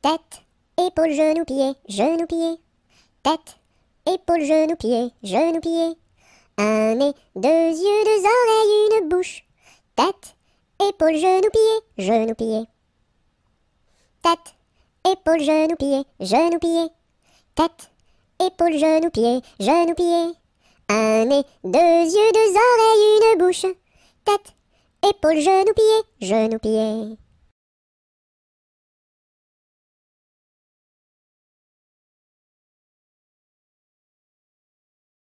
Tête, épaule, genou, pied, genou, pied. Tête, épaule, genou, pied, genou, pied. Un nez, deux yeux, deux oreilles, une bouche. Tête, épaule, genou, pied, genou, pied. Tête, épaule, genou, pied, genou, pied. Tête, épaule, genou, pied, genou, pied. Un nez, deux yeux, deux oreilles, une bouche. Tête, épaule, genou, pied, genou, pied.